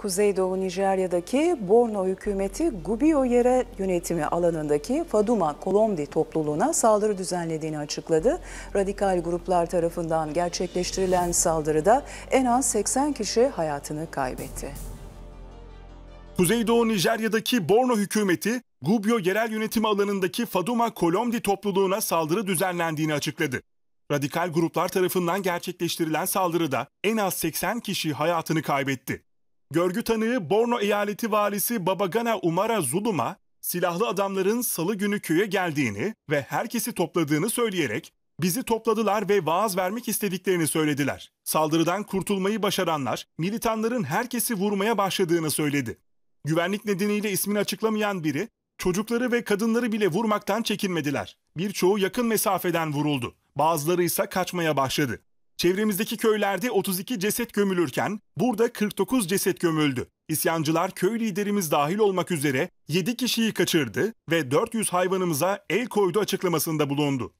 Kuzeydoğu Nijerya'daki Borno hükümeti Gubiyo yere yönetimi alanındaki Faduma Kolomdi topluluğuna saldırı düzenlediğini açıkladı. Radikal gruplar tarafından gerçekleştirilen saldırıda en az 80 kişi hayatını kaybetti. Kuzeydoğu Nijerya'daki Borno hükümeti Gubiyo yerel yönetimi alanındaki Faduma Kolomdi topluluğuna saldırı düzenlendiğini açıkladı. Radikal gruplar tarafından gerçekleştirilen saldırıda en az 80 kişi hayatını kaybetti. Görgü tanığı Borno eyaleti valisi Babagana Umara Zuluma, silahlı adamların salı günü köye geldiğini ve herkesi topladığını söyleyerek bizi topladılar ve vaaz vermek istediklerini söylediler. Saldırıdan kurtulmayı başaranlar militanların herkesi vurmaya başladığını söyledi. Güvenlik nedeniyle ismini açıklamayan biri çocukları ve kadınları bile vurmaktan çekinmediler. Birçoğu yakın mesafeden vuruldu. Bazıları ise kaçmaya başladı. Çevremizdeki köylerde 32 ceset gömülürken burada 49 ceset gömüldü. İsyancılar köy liderimiz dahil olmak üzere 7 kişiyi kaçırdı ve 400 hayvanımıza el koydu açıklamasında bulundu.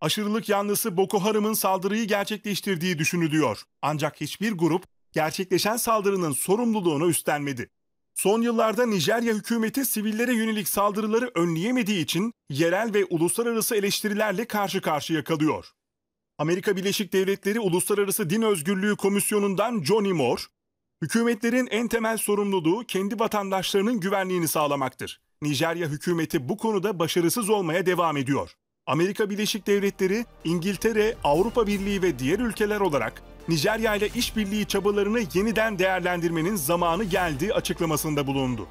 Aşırılık yanlısı Boko Haram'ın saldırıyı gerçekleştirdiği düşünülüyor. Ancak hiçbir grup gerçekleşen saldırının sorumluluğunu üstlenmedi. Son yıllarda Nijerya hükümeti sivillere yönelik saldırıları önleyemediği için yerel ve uluslararası eleştirilerle karşı karşıya kalıyor. Amerika Birleşik Devletleri Uluslararası Din Özgürlüğü Komisyonu'ndan Johnny Moore, hükümetlerin en temel sorumluluğu kendi vatandaşlarının güvenliğini sağlamaktır. Nijerya hükümeti bu konuda başarısız olmaya devam ediyor. Amerika Birleşik Devletleri, İngiltere, Avrupa Birliği ve diğer ülkeler olarak Nijerya ile işbirliği çabalarını yeniden değerlendirmenin zamanı geldi açıklamasında bulundu.